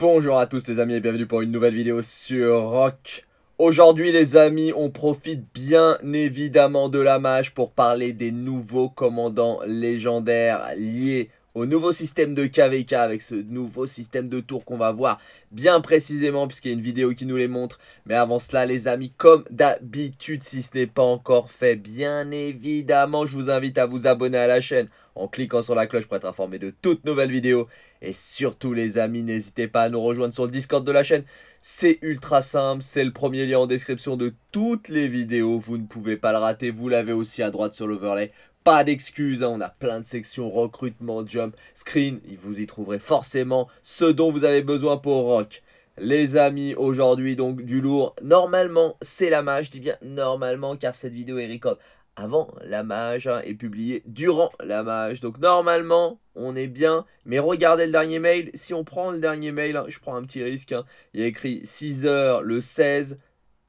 Bonjour à tous les amis et bienvenue pour une nouvelle vidéo sur Rock. Aujourd'hui les amis, on profite bien évidemment de la mage pour parler des nouveaux commandants légendaires liés nouveau système de KVK avec ce nouveau système de tour qu'on va voir bien précisément puisqu'il y a une vidéo qui nous les montre. Mais avant cela les amis, comme d'habitude si ce n'est pas encore fait, bien évidemment je vous invite à vous abonner à la chaîne en cliquant sur la cloche pour être informé de toutes nouvelles vidéos. Et surtout les amis, n'hésitez pas à nous rejoindre sur le Discord de la chaîne. C'est ultra simple, c'est le premier lien en description de toutes les vidéos. Vous ne pouvez pas le rater, vous l'avez aussi à droite sur l'overlay pas d'excuses, hein. on a plein de sections recrutement, jump, screen, vous y trouverez forcément ce dont vous avez besoin pour rock. Les amis, aujourd'hui donc du lourd, normalement c'est la mage, je dis bien normalement car cette vidéo est record avant la mage est hein, et publiée durant la mage. Donc normalement on est bien, mais regardez le dernier mail, si on prend le dernier mail, hein, je prends un petit risque, il écrit 6h le 16,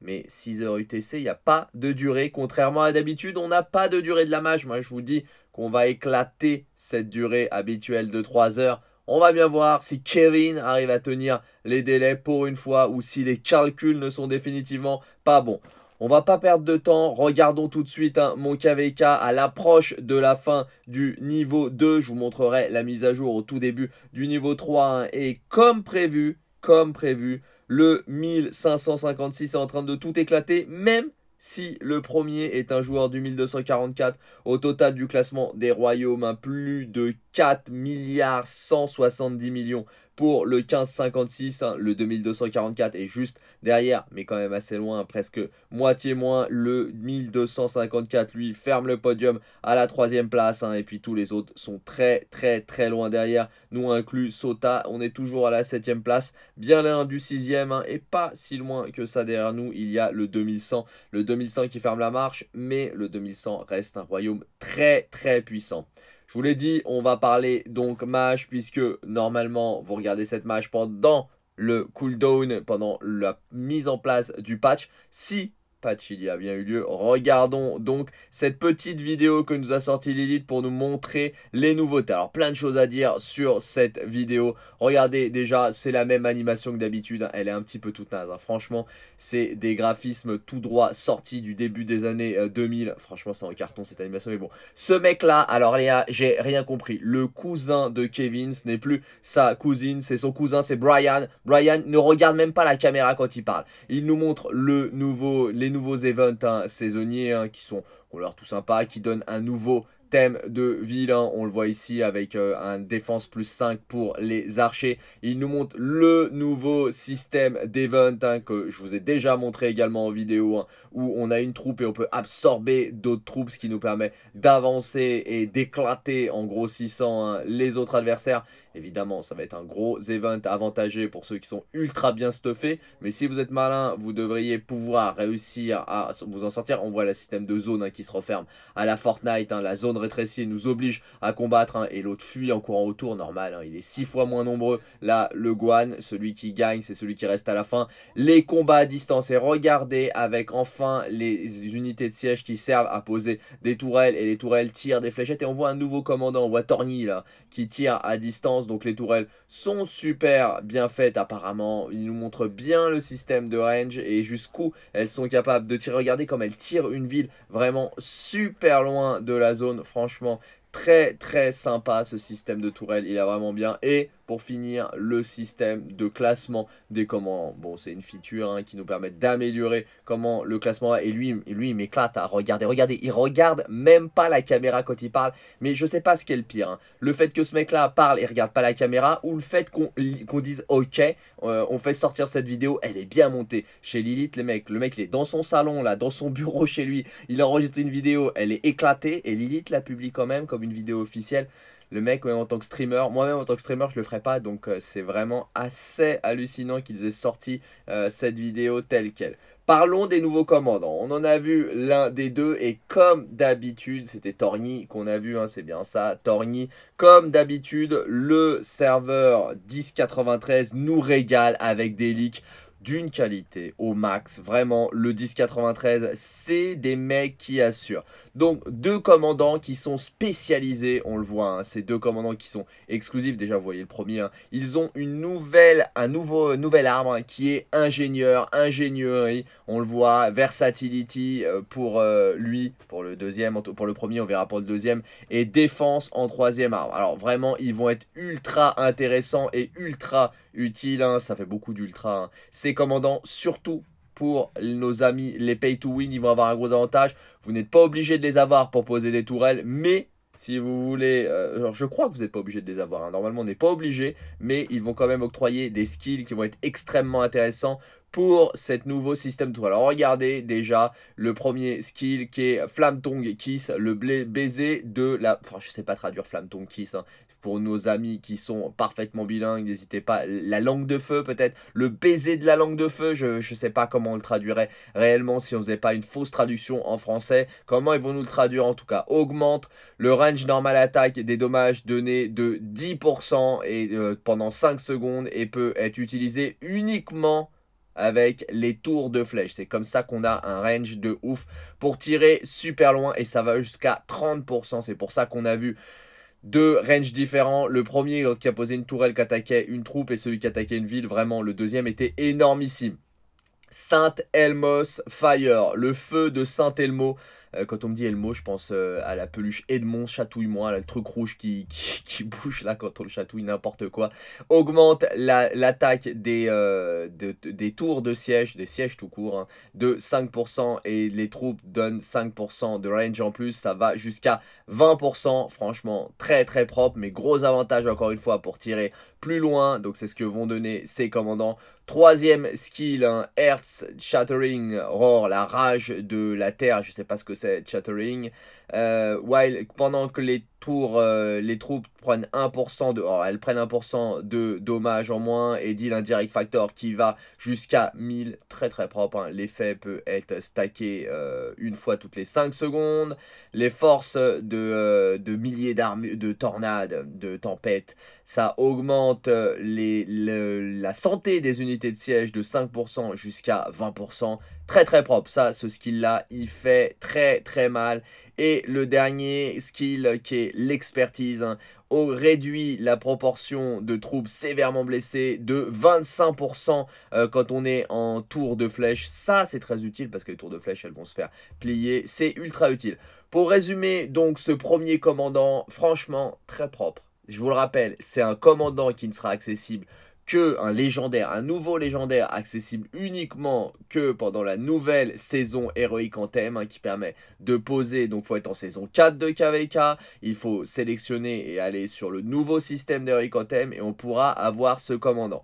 mais 6 h UTC, il n'y a pas de durée. Contrairement à d'habitude, on n'a pas de durée de la match. Moi, je vous dis qu'on va éclater cette durée habituelle de 3 heures. On va bien voir si Kevin arrive à tenir les délais pour une fois ou si les calculs ne sont définitivement pas bons. On va pas perdre de temps, regardons tout de suite hein, mon KVK à l'approche de la fin du niveau 2. Je vous montrerai la mise à jour au tout début du niveau 3 hein. et comme prévu, comme prévu, le 1556 est en train de tout éclater, même si le premier est un joueur du 1244 au total du classement des royaumes, plus de 4 milliards 170 millions pour le 15,56. Hein, le 2244 est juste derrière, mais quand même assez loin, presque moitié moins. Le 1254, lui, ferme le podium à la troisième place. Hein, et puis tous les autres sont très, très, très loin derrière. Nous inclus Sota, on est toujours à la septième place, bien loin du sixième, hein, et pas si loin que ça derrière nous. Il y a le 2100, le 2100 qui ferme la marche, mais le 2100 reste un royaume très, très puissant. Je vous l'ai dit, on va parler donc match puisque normalement vous regardez cette match pendant le cooldown, pendant la mise en place du patch. Si patch il y a bien eu lieu. Regardons donc cette petite vidéo que nous a sorti Lilith pour nous montrer les nouveautés. Alors plein de choses à dire sur cette vidéo. Regardez déjà, c'est la même animation que d'habitude. Hein. Elle est un petit peu toute naze. Hein. Franchement, c'est des graphismes tout droit sortis du début des années 2000. Euh, Franchement, c'est en carton cette animation. Mais bon, ce mec là, alors Léa, j'ai rien compris. Le cousin de Kevin, ce n'est plus sa cousine, c'est son cousin, c'est Brian. Brian ne regarde même pas la caméra quand il parle. Il nous montre le nouveau, les nouveaux events hein, saisonniers hein, qui sont on leur tout sympa, qui donnent un nouveau thème de ville. Hein. On le voit ici avec euh, un défense plus 5 pour les archers. Il nous montre le nouveau système d'event que je vous ai déjà montré également en vidéo où on a une troupe et on peut absorber d'autres troupes ce qui nous permet d'avancer et d'éclater en grossissant les autres adversaires. Évidemment, ça va être un gros event avantagé pour ceux qui sont ultra bien stuffés. Mais si vous êtes malin, vous devriez pouvoir réussir à vous en sortir. On voit le système de zone hein, qui se referme à la Fortnite. Hein. la zone rétrécie nous oblige à combattre hein, et l'autre fuit en courant autour. Normal, il est 6 fois moins nombreux. Là, le Guan, celui qui gagne, c'est celui qui reste à la fin. Les combats à distance et regardez avec enfin les unités de siège qui servent à poser des tourelles et les tourelles tirent des fléchettes. Et on voit un nouveau commandant, on voit Torny là, qui tire à distance donc les tourelles sont super bien faites apparemment. Ils nous montrent bien le système de range et jusqu'où elles sont capables de tirer. Regardez comme elles tirent une ville vraiment super loin de la zone. Franchement, Très très sympa ce système de tourelle, il est vraiment bien. Et pour finir, le système de classement des commandes. Bon, c'est une feature hein, qui nous permet d'améliorer comment le classement Et lui, lui il m'éclate à hein. regarder. Regardez, il regarde même pas la caméra quand il parle. Mais je sais pas ce qui est le pire. Hein. Le fait que ce mec-là parle et regarde pas la caméra ou le fait qu'on dise OK, euh, on fait sortir cette vidéo, elle est bien montée. Chez Lilith, les mecs, le mec il est dans son salon là, dans son bureau chez lui. Il enregistre une vidéo, elle est éclatée et Lilith la publie quand même comme une vidéo officielle. Le mec, en tant que streamer, moi-même en tant que streamer, je le ferai pas. Donc euh, c'est vraiment assez hallucinant qu'ils aient sorti euh, cette vidéo telle qu'elle. Parlons des nouveaux commandants. On en a vu l'un des deux et comme d'habitude, c'était Torni qu'on a vu, hein, c'est bien ça, Torni. Comme d'habitude, le serveur 1093 nous régale avec des leaks d'une qualité au max. Vraiment, le 1093, c'est des mecs qui assurent. Donc, deux commandants qui sont spécialisés, on le voit, hein, ces deux commandants qui sont exclusifs. Déjà, vous voyez le premier, hein. ils ont une nouvelle, un nouveau, nouvelle arme hein, qui est ingénieur, ingénierie, on le voit, versatility euh, pour euh, lui, pour le deuxième, pour le premier, on verra pour le deuxième, et défense en troisième arbre. Alors, vraiment, ils vont être ultra intéressants et ultra utile, hein, ça fait beaucoup d'ultra. c'est hein. Ces commandants, surtout pour nos amis, les pay to win, ils vont avoir un gros avantage. Vous n'êtes pas obligé de les avoir pour poser des tourelles, mais si vous voulez, euh, je crois que vous n'êtes pas obligé de les avoir. Hein. Normalement, on n'est pas obligé, mais ils vont quand même octroyer des skills qui vont être extrêmement intéressants pour ce nouveau système tour. Alors regardez déjà le premier skill qui est Flamme Kiss, le blé baiser de la... Enfin je sais pas traduire Flamme Tong Kiss, pour nos amis qui sont parfaitement bilingues, n'hésitez pas. La langue de feu peut-être, le baiser de la langue de feu, je ne sais pas comment on le traduirait réellement si on faisait pas une fausse traduction en français. Comment ils vont nous le traduire en tout cas Augmente le range normal attaque des dommages donnés de 10% et euh, pendant 5 secondes et peut être utilisé uniquement avec les tours de flèche. C'est comme ça qu'on a un range de ouf pour tirer super loin et ça va jusqu'à 30%. C'est pour ça qu'on a vu deux ranges différents. Le premier, qui a posé une tourelle qui attaquait une troupe et celui qui attaquait une ville, vraiment, le deuxième était énormissime. Saint Elmos Fire, le feu de Saint Elmo euh, quand on me dit Elmo, je pense euh, à la peluche Edmond, chatouille-moi, le truc rouge qui, qui, bouge là quand on le chatouille, n'importe quoi. Augmente l'attaque des, euh, des tours de siège, des sièges tout court, hein, de 5% et les troupes donnent 5% de range en plus. Ça va jusqu'à 20%. Franchement, très très propre, mais gros avantage encore une fois pour tirer plus loin. Donc c'est ce que vont donner ces commandants. Troisième skill, hein, Earth Shattering Roar, la rage de la terre. Je sais pas ce que c'est Chattering. Euh, while, pendant que les tour, euh, les troupes prennent 1% de, 1% de dommages en moins et deal l'indirect factor qui va jusqu'à 1000, très très propre. Hein. L'effet peut être stacké euh, une fois toutes les 5 secondes. Les forces de, euh, de milliers d'armes, de tornades, de tempêtes, ça augmente la santé des unités de siège de 5% jusqu'à 20%. Très très propre, ça, ce skill là, il fait très très mal et le dernier skill qui est l'expertise hein, on réduit la proportion de troupes sévèrement blessées de 25% euh, quand on est en tour de flèche. Ça, c'est très utile parce que les tours de flèche, elles vont se faire plier. C'est ultra utile. Pour résumer, donc, ce premier commandant, franchement, très propre. Je vous le rappelle, c'est un commandant qui ne sera accessible que un légendaire, un nouveau légendaire accessible uniquement que pendant la nouvelle saison héroïque en thème qui permet de poser. Donc faut être en saison 4 de KVK, il faut sélectionner et aller sur le nouveau système d'héroïque en et on pourra avoir ce commandant.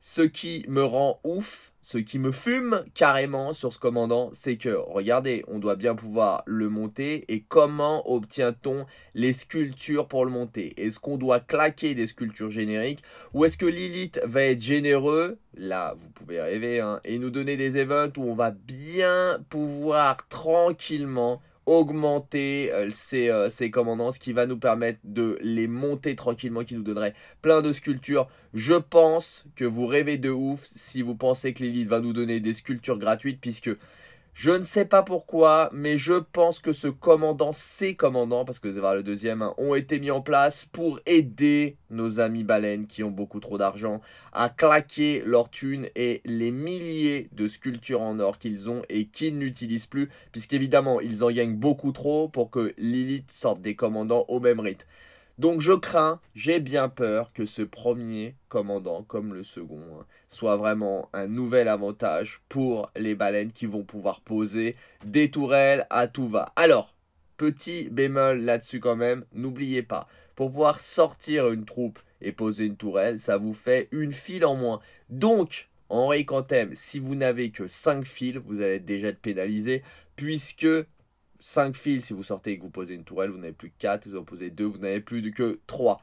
Ce qui me rend ouf, ce qui me fume carrément sur ce commandant, c'est que, regardez, on doit bien pouvoir le monter. Et comment obtient-on les sculptures pour le monter Est-ce qu'on doit claquer des sculptures génériques Ou est-ce que Lilith va être généreux Là, vous pouvez rêver, hein, et nous donner des events où on va bien pouvoir tranquillement augmenter euh, euh, ces, commandances ce qui va nous permettre de les monter tranquillement, qui nous donnerait plein de sculptures. Je pense que vous rêvez de ouf si vous pensez que l'élite va nous donner des sculptures gratuites, puisque je ne sais pas pourquoi, mais je pense que ce commandant, ces commandants, parce que voir le deuxième, hein, ont été mis en place pour aider nos amis baleines qui ont beaucoup trop d'argent à claquer leur thune et les milliers de sculptures en or qu'ils ont et qu'ils n'utilisent plus, puisqu'évidemment, ils en gagnent beaucoup trop pour que Lilith sorte des commandants au même rythme. Donc je crains, j'ai bien peur que ce premier commandant, comme le second, hein, soit vraiment un nouvel avantage pour les baleines qui vont pouvoir poser des tourelles à tout va. Alors, petit bémol là-dessus quand même, n'oubliez pas, pour pouvoir sortir une troupe et poser une tourelle, ça vous fait une file en moins. Donc, Henri Quantem, si vous n'avez que 5 fils, vous allez déjà être pénalisé, puisque 5 fils. Si vous sortez et que vous posez une tourelle, vous n'avez plus que 4. vous en posez 2, vous n'avez plus que 3.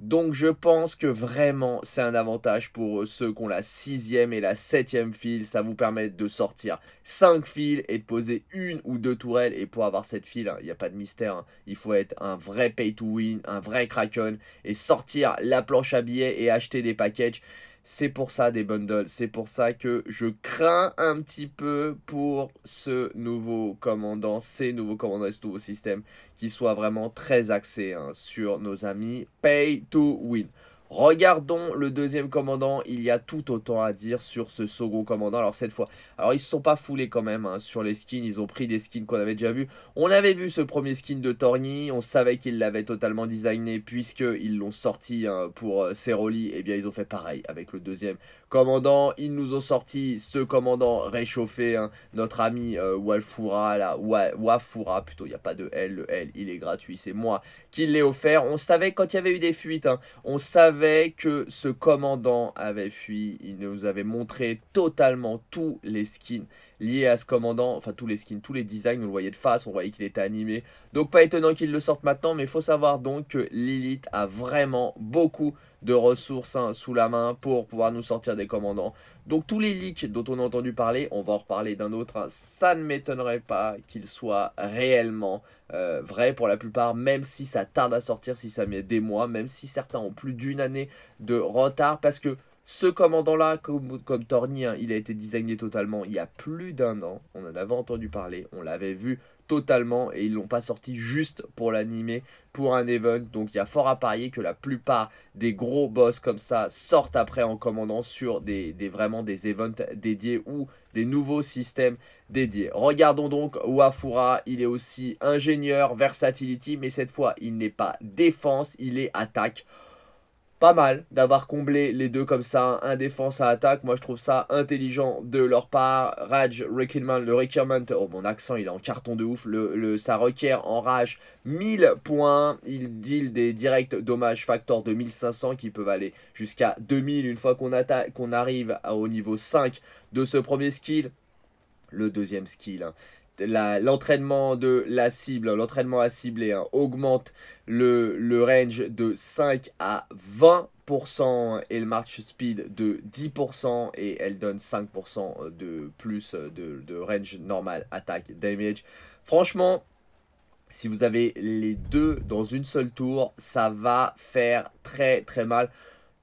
Donc je pense que vraiment c'est un avantage pour ceux qui ont la sixième et la septième file. Ça vous permet de sortir 5 fils et de poser une ou deux tourelles. Et pour avoir cette file, hein, il n'y a pas de mystère. Hein. Il faut être un vrai pay to win, un vrai kraken et sortir la planche à billets et acheter des packages. C'est pour ça des bundles, c'est pour ça que je crains un petit peu pour ce nouveau commandant, ces nouveaux commandants et ce nouveau système qui soit vraiment très axé hein, sur nos amis pay to win. Regardons le deuxième commandant, il y a tout autant à dire sur ce second commandant, alors cette fois, alors ils se sont pas foulés quand même hein, sur les skins, ils ont pris des skins qu'on avait déjà vus, on avait vu ce premier skin de Torny, on savait qu'ils l'avaient totalement designé puisqu'ils l'ont sorti hein, pour euh, Ceroli, et eh bien ils ont fait pareil avec le deuxième, commandant, ils nous ont sorti ce commandant réchauffé, hein. notre ami euh, Walfura, là, Wafura, plutôt, il n'y a pas de L, le L, il est gratuit, c'est moi qui l'ai offert. On savait quand il y avait eu des fuites, hein. on savait que ce commandant avait fui, il nous avait montré totalement tous les skins lié à ce commandant. Enfin, tous les skins, tous les designs, on le voyait de face, on voyait qu'il était animé. Donc, pas étonnant qu'il le sorte maintenant, mais il faut savoir donc que Lilith a vraiment beaucoup de ressources hein, sous la main pour pouvoir nous sortir des commandants. Donc, tous les leaks dont on a entendu parler, on va en reparler d'un autre. Hein. ça ne m'étonnerait pas qu'il soit réellement euh, vrai vrais pour la plupart, même si ça tarde à sortir, si ça met des mois, même si certains ont plus d'une année de retard, parce que ce commandant-là, comme, comme hein, il a été designé totalement il y a plus d'un an. On en avait entendu parler, on l'avait vu totalement et ils l'ont pas sorti juste pour l'animer pour un event. Donc il y a fort à parier que la plupart des gros boss comme ça sortent après en commandant sur des, des vraiment des events dédiés ou des nouveaux systèmes dédiés. Regardons donc Wafura, il est aussi ingénieur, versatility, mais cette fois il n'est pas défense, il est attaque pas mal d'avoir comblé les deux comme ça, un défense à attaque. Moi, je trouve ça intelligent de leur part. Rage, Rickman le Requirement, oh mon accent, il est en carton de ouf. Le, ça requiert en rage 1000 points. Il deal des directs dommages facteurs de 1500 qui peuvent aller jusqu'à 2000 une fois qu'on qu'on arrive au niveau 5 de ce premier skill. Le deuxième skill, hein l'entraînement de la cible, hein, l'entraînement à cibler, hein, augmente le, le, range de 5 à 20% et le march speed de 10% et elle donne 5% de plus de, range normal, attaque, damage. Franchement, si vous avez les deux dans une seule tour, ça va faire très très mal.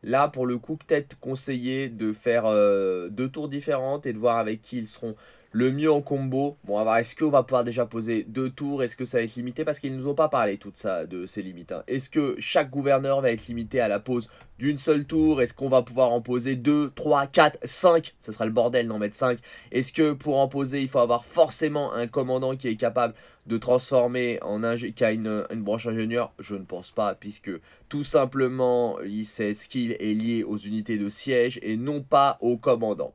Là, pour le coup, peut-être conseiller de faire euh, deux tours différentes et de voir avec qui ils seront le mieux en combo. Bon, on est-ce qu'on va pouvoir déjà poser deux tours Est-ce que ça va être limité Parce qu'ils ne nous ont pas parlé tout ça, de ces limites. Hein. Est-ce que chaque gouverneur va être limité à la pose d'une seule tour Est-ce qu'on va pouvoir en poser 2, 3, 4, 5 Ce sera le bordel d'en mettre 5. Est-ce que pour en poser, il faut avoir forcément un commandant qui est capable de transformer en un, qui a une, branche ingénieur Je ne pense pas, puisque tout simplement, ce skill est lié aux unités de siège et non pas au commandant.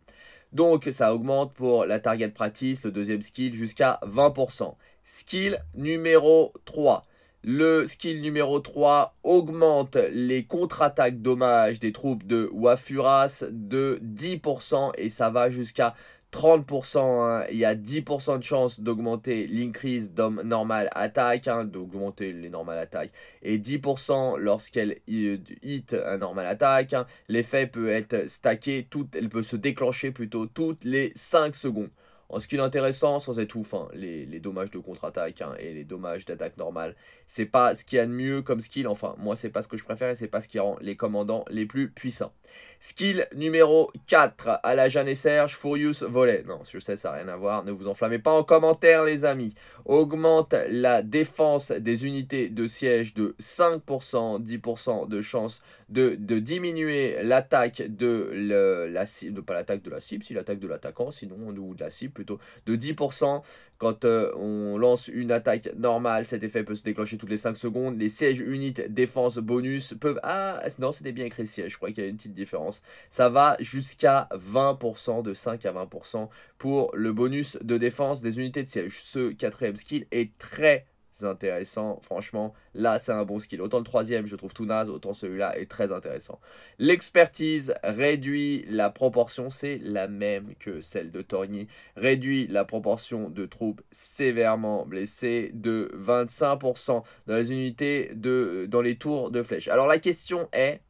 Donc ça augmente pour la target practice, le deuxième skill, jusqu'à 20%. Skill numéro 3. Le skill numéro 3 augmente les contre-attaques dommages des troupes de Wafuras de 10% et ça va jusqu'à 30%, hein. il y a 10% de chance d'augmenter l'incrise d'homme normal attaque, hein, d'augmenter les normal attaques, et 10% lorsqu'elle hit un normal attaque. Hein. L'effet peut être stacké, elle peut se déclencher plutôt toutes les 5 secondes. En ce qui est intéressant, sans être ouf, les, les, dommages de contre-attaque et les dommages d'attaque normale c'est pas ce qu'il y a de mieux comme skill. Enfin, moi, c'est pas ce que je préfère et c'est pas ce qui rend les commandants les plus puissants. Skill numéro 4 à la Jeanne et Serge, Furious Volet. Non, je sais, ça n'a rien à voir. Ne vous enflammez pas en commentaire, les amis. Augmente la défense des unités de siège de 5%, 10% de chance de, diminuer l'attaque de la cible, pas l'attaque de la cible, si l'attaque de l'attaquant, sinon, ou de la cible plutôt, de 10%. Quand euh, on lance une attaque normale, cet effet peut se déclencher toutes les 5 secondes. Les sièges unités défense bonus peuvent... Ah, non, c'était bien écrit siège. Je crois qu'il y a une petite différence. Ça va jusqu'à 20%, de 5 à 20% pour le bonus de défense des unités de siège. Ce quatrième skill est très intéressant. Franchement, là, c'est un bon skill. Autant le troisième, je trouve tout naze, autant celui-là est très intéressant. L'expertise réduit la proportion, c'est la même que celle de Torgny. Réduit la proportion de troupes sévèrement blessées de 25% dans les unités de, dans les tours de flèche. Alors la question est,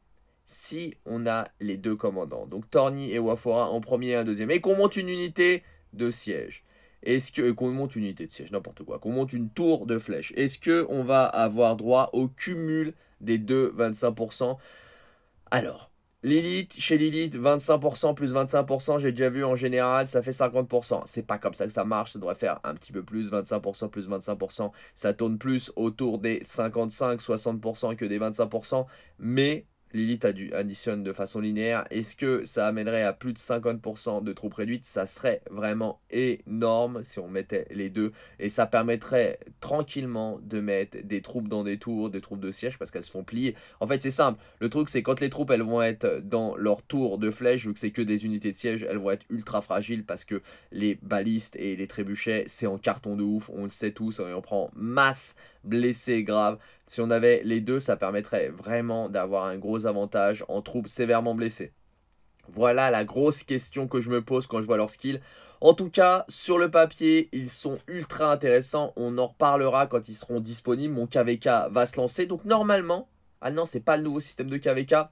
si on a les deux commandants, donc Torny et Wafora en premier et en deuxième, et qu'on monte une unité de siège est-ce que qu'on monte une unité de siège, n'importe quoi, qu'on monte une tour de flèche Est-ce que on va avoir droit au cumul des deux 25% Alors, Lilith, chez Lilith, 25% plus 25%, j'ai déjà vu en général, ça fait 50%. C'est pas comme ça que ça marche, ça devrait faire un petit peu plus, 25% plus 25%. Ça tourne plus autour des 55-60% que des 25%, mais Lilith additionne de façon linéaire. Est-ce que ça amènerait à plus de 50% de troupes réduites Ça serait vraiment énorme si on mettait les deux. Et ça permettrait tranquillement de mettre des troupes dans des tours, des troupes de siège parce qu'elles se font plier. En fait, c'est simple. Le truc, c'est quand les troupes, elles vont être dans leur tour de flèche, vu que c'est que des unités de siège, elles vont être ultra fragiles parce que les balistes et les trébuchets, c'est en carton de ouf. On le sait tous et on prend masse blessé grave. Si on avait les deux, ça permettrait vraiment d'avoir un gros avantage en troupes sévèrement blessées. Voilà la grosse question que je me pose quand je vois leur skill. En tout cas, sur le papier, ils sont ultra intéressants. On en reparlera quand ils seront disponibles. Mon KVK va se lancer. Donc normalement, ah non, c'est pas le nouveau système de KVK.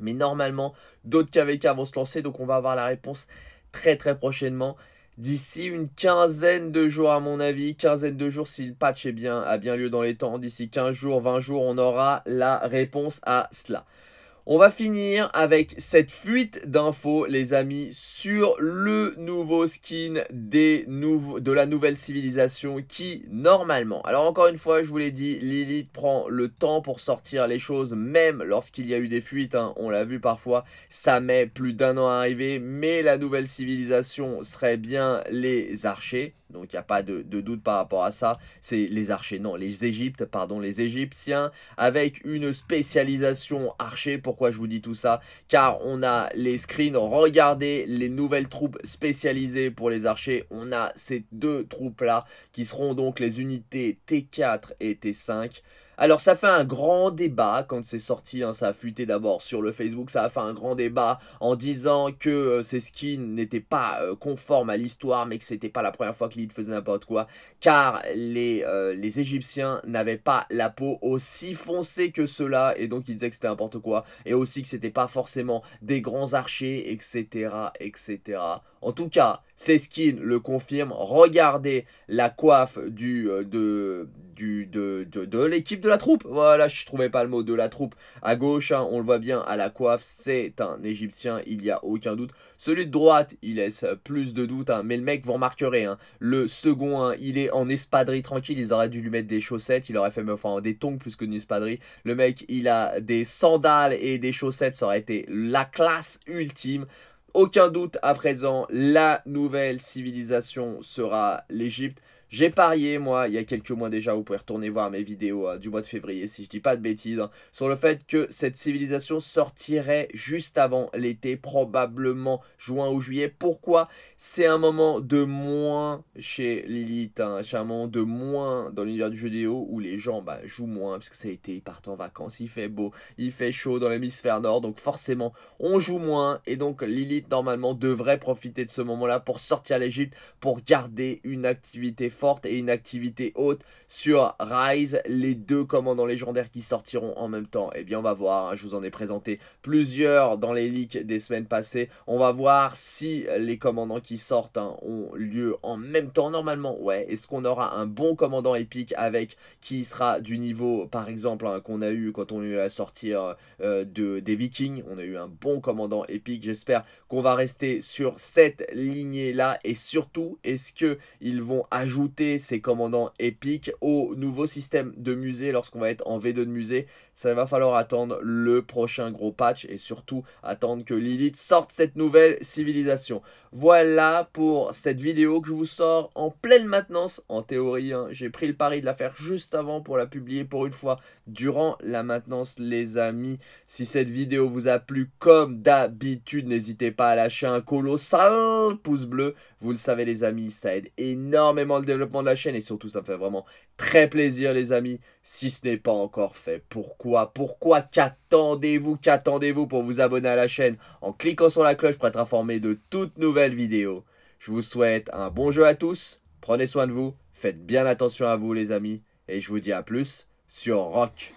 Mais normalement, d'autres KVK vont se lancer. Donc on va avoir la réponse très très prochainement d'ici une quinzaine de jours à mon avis, quinzaine de jours si le patch est bien, a bien lieu dans les temps, d'ici 15 jours, 20 jours, on aura la réponse à cela. On va finir avec cette fuite d'infos, les amis, sur le nouveau skin de la nouvelle civilisation qui, normalement, alors encore une fois, je vous l'ai dit, Lilith prend le temps pour sortir les choses, même lorsqu'il y a eu des fuites, hein, on l'a vu parfois, ça met plus d'un an à arriver, mais la nouvelle civilisation serait bien les archers. Donc il n'y a pas de, doute par rapport à ça. C'est les archers, non, les Égyptes, pardon, les Égyptiens, avec une spécialisation archer. Pourquoi je vous dis tout ça Car on a les screens, regardez les nouvelles troupes spécialisées pour les archers. On a ces deux troupes-là qui seront donc les unités T4 et T5. Alors ça fait un grand débat quand c'est sorti, hein, ça a fuité d'abord sur le Facebook, ça a fait un grand débat en disant que euh, ces skins n'étaient pas euh, conformes à l'histoire, mais que c'était pas la première fois que Lid faisait n'importe quoi, car les, euh, les Égyptiens n'avaient pas la peau aussi foncée que cela, et donc ils disaient que c'était n'importe quoi, et aussi que c'était pas forcément des grands archers, etc., etc. En tout cas, ses skins le confirme Regardez la coiffe du, euh, de, du, de, de, l'équipe de la troupe. Voilà, je ne trouvais pas le mot de la troupe. À gauche, hein. on le voit bien, à la coiffe, c'est un Égyptien, il n'y a aucun doute. Celui de droite, il laisse plus de doute, hein. mais le mec, vous remarquerez, hein, le second, il est en espadrille tranquille. Ils auraient dû lui mettre des chaussettes, il aurait fait enfin, des tongs plus que des espadrille. Le mec, il a des sandales et des chaussettes, ça aurait été la classe ultime aucun doute à présent, la nouvelle civilisation sera l'Égypte. J'ai parié, moi, il y a quelques mois déjà, vous pouvez retourner voir mes vidéos euh, du mois de février, si je dis pas de bêtises, hein, sur le fait que cette civilisation sortirait juste avant l'été, probablement juin ou juillet. Pourquoi C'est un moment de moins chez Lilith, hein, c'est un moment de moins dans l'univers du jeu vidéo où les gens bah, jouent moins, parce que c'est été, ils partent en vacances, il fait beau, il fait chaud dans l'hémisphère nord, donc forcément, on joue moins, et donc Lilith, normalement, devrait profiter de ce moment-là pour sortir l'Egypte, pour garder une activité forte et une activité haute sur Rise, les deux commandants légendaires qui sortiront en même temps. Et eh bien on va voir, hein, je vous en ai présenté plusieurs dans les leaks des semaines passées. On va voir si les commandants qui sortent hein, ont lieu en même temps normalement. Ouais, est-ce qu'on aura un bon commandant épique avec qui sera du niveau par exemple hein, qu'on a eu quand on a eu la sortie euh, euh, de, des Vikings. On a eu un bon commandant épique. J'espère qu'on va rester sur cette lignée là et surtout est-ce qu'ils vont ajouter ces commandants épiques au nouveau système de musée lorsqu'on va être en V2 de musée. Ça va falloir attendre le prochain gros patch et surtout attendre que Lilith sorte cette nouvelle civilisation. Voilà pour cette vidéo que je vous sors en pleine maintenance. En théorie, hein, j'ai pris le pari de la faire juste avant pour la publier pour une fois durant la maintenance les amis. Si cette vidéo vous a plu comme d'habitude, n'hésitez pas à lâcher un colossal pouce bleu vous le savez les amis, ça aide énormément le développement de la chaîne et surtout ça me fait vraiment très plaisir les amis. Si ce n'est pas encore fait, pourquoi Pourquoi Qu'attendez-vous Qu'attendez-vous pour vous abonner à la chaîne en cliquant sur la cloche pour être informé de toutes nouvelles vidéos Je vous souhaite un bon jeu à tous, prenez soin de vous, faites bien attention à vous les amis et je vous dis à plus sur Rock.